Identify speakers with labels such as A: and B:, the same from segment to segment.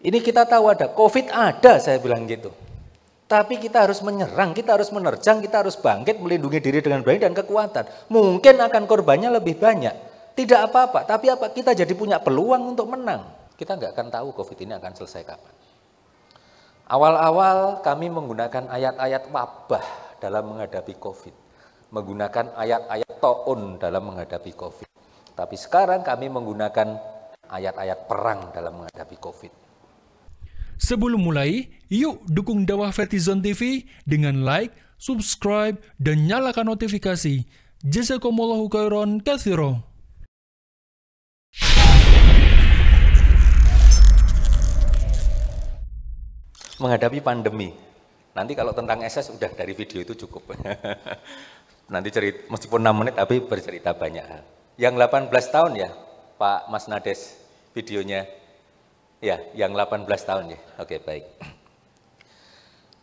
A: Ini kita tahu ada, COVID ada saya bilang gitu. Tapi kita harus menyerang, kita harus menerjang, kita harus bangkit, melindungi diri dengan baik dan kekuatan. Mungkin akan korbannya lebih banyak. Tidak apa-apa, tapi apa kita jadi punya peluang untuk menang. Kita nggak akan tahu COVID ini akan selesai kapan. Awal-awal kami menggunakan ayat-ayat wabah dalam menghadapi COVID. Menggunakan ayat-ayat to'un dalam menghadapi COVID. Tapi sekarang kami menggunakan ayat-ayat perang dalam menghadapi COVID. Sebelum mulai, yuk dukung dakwah Vertizon TV dengan like, subscribe, dan nyalakan notifikasi. Jazakumullahu khairan kathiro. Menghadapi pandemi. Nanti kalau tentang SS udah dari video itu cukup. Nanti cerita, meskipun 6 menit tapi bercerita banyak hal. Yang 18 tahun ya, Pak Mas Nades videonya Ya, yang 18 tahun ya. Oke, baik.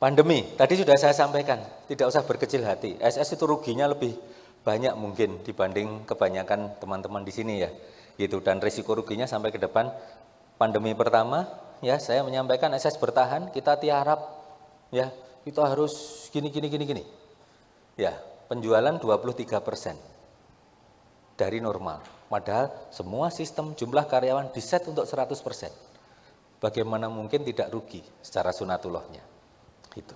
A: Pandemi, tadi sudah saya sampaikan, tidak usah berkecil hati. SS itu ruginya lebih banyak mungkin dibanding kebanyakan teman-teman di sini ya. Gitu dan risiko ruginya sampai ke depan pandemi pertama ya saya menyampaikan SS bertahan, kita tiarap ya, itu harus gini gini gini gini. Ya, penjualan 23 persen dari normal. Padahal semua sistem jumlah karyawan diset untuk 100 persen bagaimana mungkin tidak rugi secara sunatullahnya. Itu.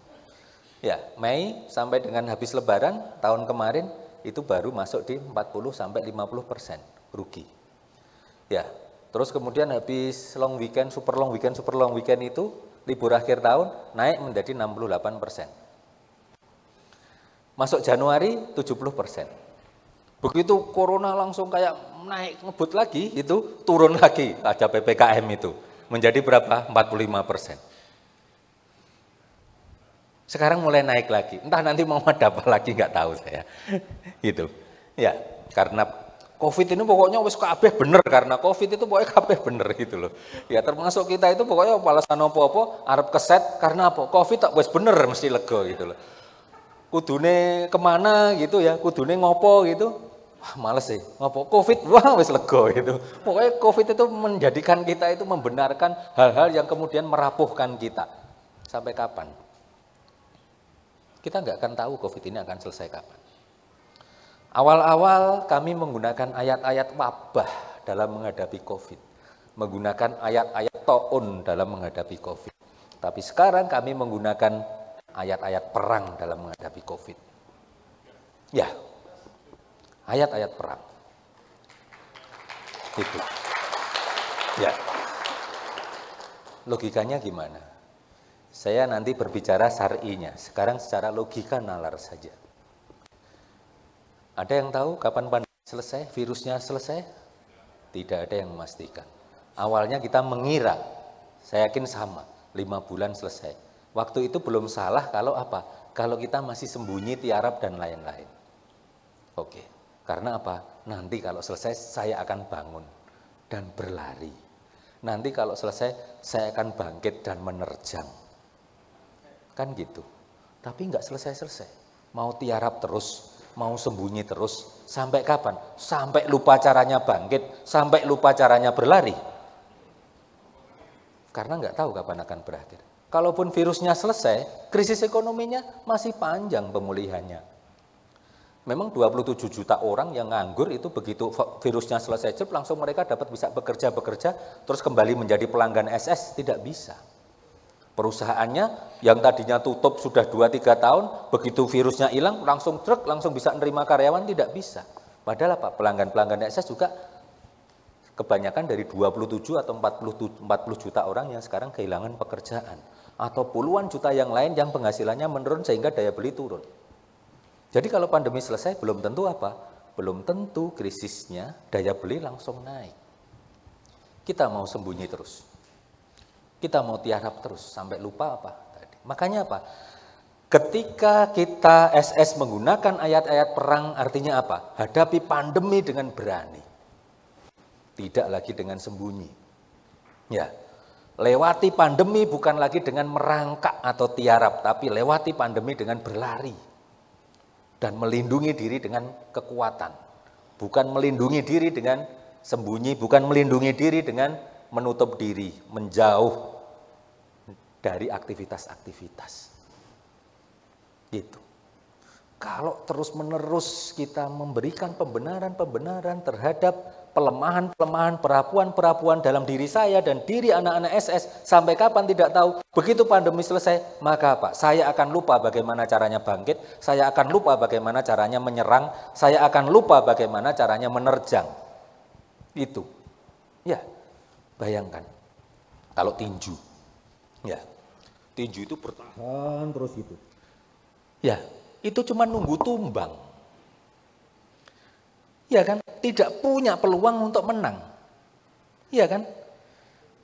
A: Ya, Mei sampai dengan habis lebaran tahun kemarin itu baru masuk di 40 sampai 50 persen rugi. Ya, terus kemudian habis long weekend, super long weekend, super long weekend itu libur akhir tahun naik menjadi 68 persen. Masuk Januari 70 persen. Begitu corona langsung kayak naik ngebut lagi itu turun lagi ada PPKM itu menjadi berapa? 45 persen. Sekarang mulai naik lagi. Entah nanti mau ada apa lagi nggak tahu saya. gitu. Ya, karena Covid ini pokoknya wis kabeh bener karena Covid itu pokoknya kabeh bener gitu loh. Ya termasuk kita itu pokoknya balasan apa-apa Arab keset karena apa? Covid tak wis bener mesti lega gitu loh. Kudune kemana gitu ya, kudune ngopo gitu. Wah, males sih. Ngopo Covid, wah wis lego itu. Pokoknya Covid itu menjadikan kita itu membenarkan hal-hal yang kemudian merapuhkan kita. Sampai kapan? Kita nggak akan tahu Covid ini akan selesai kapan. Awal-awal kami menggunakan ayat-ayat wabah dalam menghadapi Covid. Menggunakan ayat-ayat to'un dalam menghadapi Covid. Tapi sekarang kami menggunakan ayat-ayat perang dalam menghadapi Covid. Ya, ayat-ayat perang. Itu. Ya. Logikanya gimana? Saya nanti berbicara syar'inya. Sekarang secara logika nalar saja. Ada yang tahu kapan pandemi selesai? Virusnya selesai? Tidak ada yang memastikan. Awalnya kita mengira, saya yakin sama, lima bulan selesai. Waktu itu belum salah kalau apa? Kalau kita masih sembunyi, tiarap, dan lain-lain. Oke. Okay. Karena apa? Nanti kalau selesai saya akan bangun dan berlari. Nanti kalau selesai saya akan bangkit dan menerjang. Kan gitu. Tapi nggak selesai-selesai. Mau tiarap terus, mau sembunyi terus. Sampai kapan? Sampai lupa caranya bangkit, sampai lupa caranya berlari. Karena nggak tahu kapan akan berakhir. Kalaupun virusnya selesai, krisis ekonominya masih panjang pemulihannya. Memang 27 juta orang yang nganggur itu begitu virusnya selesai cep langsung mereka dapat bisa bekerja-bekerja terus kembali menjadi pelanggan SS tidak bisa. Perusahaannya yang tadinya tutup sudah 2-3 tahun, begitu virusnya hilang langsung truk langsung bisa menerima karyawan tidak bisa. Padahal apa? Pelanggan-pelanggan SS juga kebanyakan dari 27 atau 40, 40 juta orang yang sekarang kehilangan pekerjaan atau puluhan juta yang lain yang penghasilannya menurun sehingga daya beli turun. Jadi kalau pandemi selesai belum tentu apa? Belum tentu krisisnya daya beli langsung naik. Kita mau sembunyi terus. Kita mau tiarap terus sampai lupa apa tadi. Makanya apa? Ketika kita SS menggunakan ayat-ayat perang artinya apa? Hadapi pandemi dengan berani. Tidak lagi dengan sembunyi. Ya. Lewati pandemi bukan lagi dengan merangkak atau tiarap, tapi lewati pandemi dengan berlari dan melindungi diri dengan kekuatan. Bukan melindungi diri dengan sembunyi, bukan melindungi diri dengan menutup diri, menjauh dari aktivitas-aktivitas. Gitu. Kalau terus-menerus kita memberikan pembenaran-pembenaran terhadap pelemahan-pelemahan, perapuan-perapuan dalam diri saya dan diri anak-anak SS sampai kapan tidak tahu. Begitu pandemi selesai, maka apa? Saya akan lupa bagaimana caranya bangkit, saya akan lupa bagaimana caranya menyerang, saya akan lupa bagaimana caranya menerjang. Itu. Ya, bayangkan. Kalau tinju. Ya. Tinju itu bertahan terus itu. Ya, itu cuma nunggu tumbang. Iya kan? Tidak punya peluang untuk menang. Iya kan?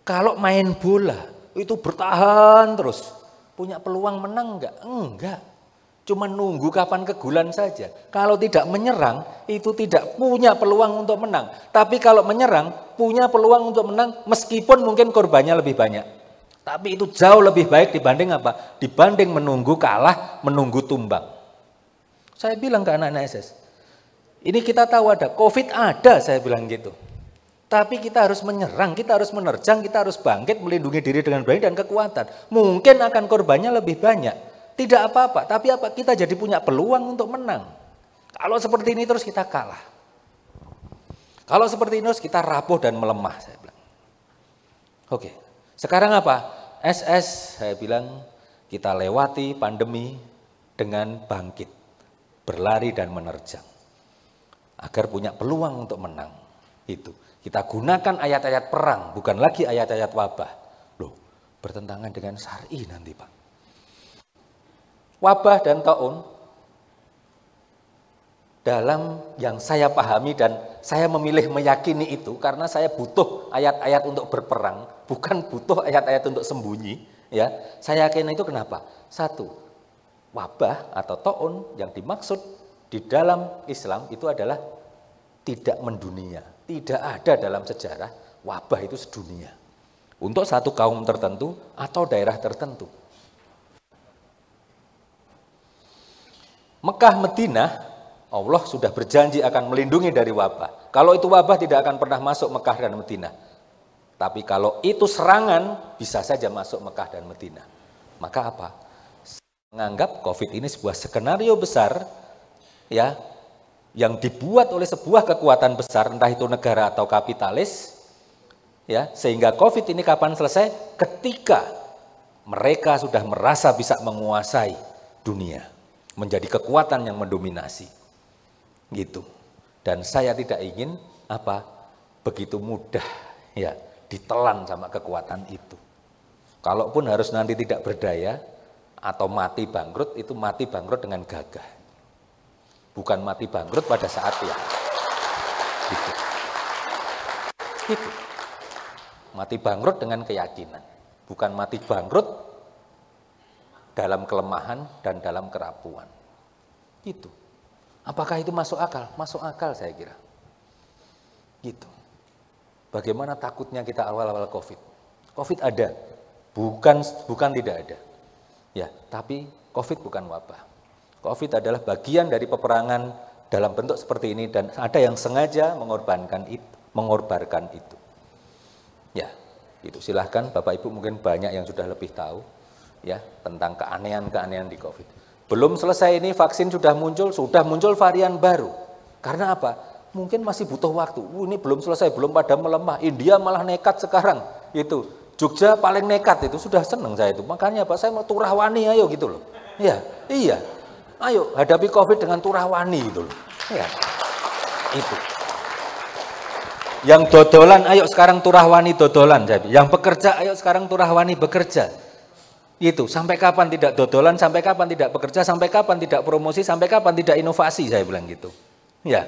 A: Kalau main bola itu bertahan terus. Punya peluang menang enggak? Enggak. Cuma nunggu kapan kegulan saja. Kalau tidak menyerang, itu tidak punya peluang untuk menang. Tapi kalau menyerang, punya peluang untuk menang meskipun mungkin korbannya lebih banyak. Tapi itu jauh lebih baik dibanding apa? Dibanding menunggu kalah, menunggu tumbang. Saya bilang ke anak-anak SS, ini kita tahu ada, COVID ada saya bilang gitu. Tapi kita harus menyerang, kita harus menerjang, kita harus bangkit melindungi diri dengan baik dan kekuatan. Mungkin akan korbannya lebih banyak. Tidak apa-apa, tapi apa kita jadi punya peluang untuk menang. Kalau seperti ini terus kita kalah. Kalau seperti ini terus kita rapuh dan melemah saya bilang. Oke. Sekarang apa? SS saya bilang kita lewati pandemi dengan bangkit, berlari dan menerjang agar punya peluang untuk menang. Itu. Kita gunakan ayat-ayat perang, bukan lagi ayat-ayat wabah. Loh, bertentangan dengan syari nanti, Pak. Wabah dan taun dalam yang saya pahami dan saya memilih meyakini itu karena saya butuh ayat-ayat untuk berperang, bukan butuh ayat-ayat untuk sembunyi, ya. Saya yakin itu kenapa? Satu, wabah atau taun yang dimaksud di dalam Islam itu adalah tidak mendunia. Tidak ada dalam sejarah wabah itu sedunia. Untuk satu kaum tertentu atau daerah tertentu. Mekah, Madinah, Allah sudah berjanji akan melindungi dari wabah. Kalau itu wabah tidak akan pernah masuk Mekah dan Madinah. Tapi kalau itu serangan bisa saja masuk Mekah dan Madinah. Maka apa? Menganggap COVID ini sebuah skenario besar ya yang dibuat oleh sebuah kekuatan besar entah itu negara atau kapitalis ya sehingga Covid ini kapan selesai ketika mereka sudah merasa bisa menguasai dunia menjadi kekuatan yang mendominasi gitu dan saya tidak ingin apa begitu mudah ya ditelan sama kekuatan itu kalaupun harus nanti tidak berdaya atau mati bangkrut itu mati bangkrut dengan gagah bukan mati bangkrut pada saat yang gitu. gitu. Mati bangkrut dengan keyakinan, bukan mati bangkrut dalam kelemahan dan dalam kerapuan. Itu, Apakah itu masuk akal? Masuk akal saya kira. Gitu. Bagaimana takutnya kita awal-awal Covid? Covid ada, bukan bukan tidak ada. Ya, tapi Covid bukan wabah. Covid adalah bagian dari peperangan dalam bentuk seperti ini dan ada yang sengaja mengorbankan itu, mengorbankan itu. Ya, itu silahkan Bapak Ibu mungkin banyak yang sudah lebih tahu ya tentang keanehan-keanehan di Covid. Belum selesai ini vaksin sudah muncul, sudah muncul varian baru. Karena apa? Mungkin masih butuh waktu. Uh, ini belum selesai, belum pada melemah. India malah nekat sekarang. Itu Jogja paling nekat itu sudah seneng saya itu. Makanya Pak saya mau turah ayo gitu loh. Iya, iya. Ayo hadapi COVID dengan turawani gitu loh. Ya, itu. Yang dodolan, ayo sekarang turahwani dodolan. Yang bekerja, ayo sekarang turahwani bekerja. Itu, sampai kapan tidak dodolan, sampai kapan tidak bekerja, sampai kapan tidak promosi, sampai kapan tidak inovasi, saya bilang gitu. Ya,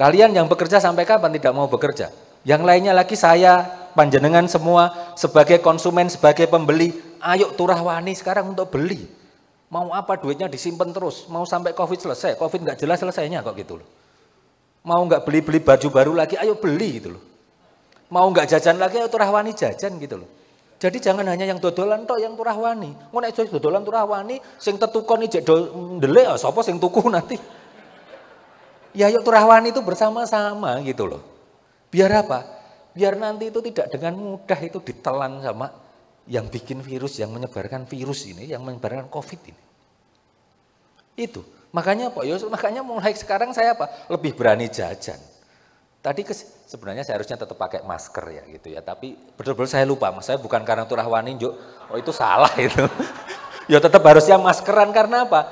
A: kalian yang bekerja sampai kapan tidak mau bekerja. Yang lainnya lagi saya, panjenengan semua, sebagai konsumen, sebagai pembeli, ayo turahwani sekarang untuk beli Mau apa duitnya disimpan terus, mau sampai Covid selesai, Covid nggak jelas selesainya kok gitu loh. Mau nggak beli-beli baju baru lagi, ayo beli gitu loh. Mau nggak jajan lagi, ayo turahwani jajan gitu loh. Jadi jangan hanya yang dodolan tok yang turahwani. Ngono aja dodolan turahwani, sing tetukon ijek do oh sapa sing tuku nanti. Ya yuk turahwani itu bersama-sama gitu loh. Biar apa? Biar nanti itu tidak dengan mudah itu ditelan sama yang bikin virus, yang menyebarkan virus ini, yang menyebarkan COVID ini. Itu. Makanya Pak Yos, ya, makanya mulai sekarang saya apa? Lebih berani jajan. Tadi kes, sebenarnya saya harusnya tetap pakai masker ya gitu ya, tapi betul-betul saya lupa. Mas saya bukan karena wanin, Juk. Oh itu salah itu. ya tetap harusnya maskeran karena apa?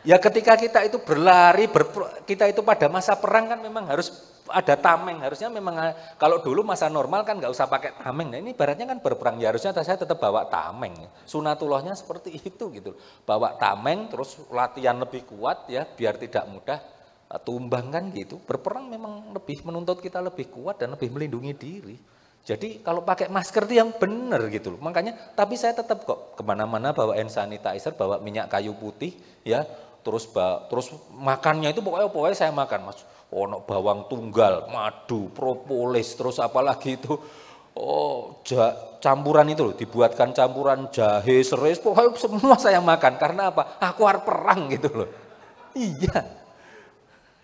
A: Ya ketika kita itu berlari, ber, kita itu pada masa perang kan memang harus ada tameng harusnya memang eh, kalau dulu masa normal kan nggak usah pakai tameng nah ini baratnya kan berperang ya harusnya saya tetap bawa tameng sunatullahnya seperti itu gitu bawa tameng terus latihan lebih kuat ya biar tidak mudah eh, tumbang kan gitu berperang memang lebih menuntut kita lebih kuat dan lebih melindungi diri jadi kalau pakai masker itu yang benar gitu loh makanya tapi saya tetap kok kemana-mana bawa hand sanitizer bawa minyak kayu putih ya terus ba, terus makannya itu pokoknya pokoknya saya makan mas oh, ono bawang tunggal madu propolis terus apalagi itu oh ja, campuran itu loh dibuatkan campuran jahe serai pokoknya semua saya makan karena apa aku harus perang gitu loh iya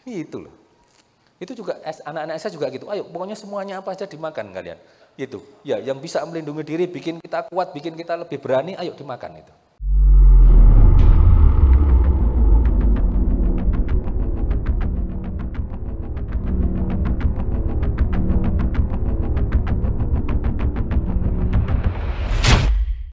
A: itu loh itu juga anak-anak saya juga gitu ayo pokoknya semuanya apa aja dimakan kalian itu ya yang bisa melindungi diri bikin kita kuat bikin kita lebih berani ayo dimakan itu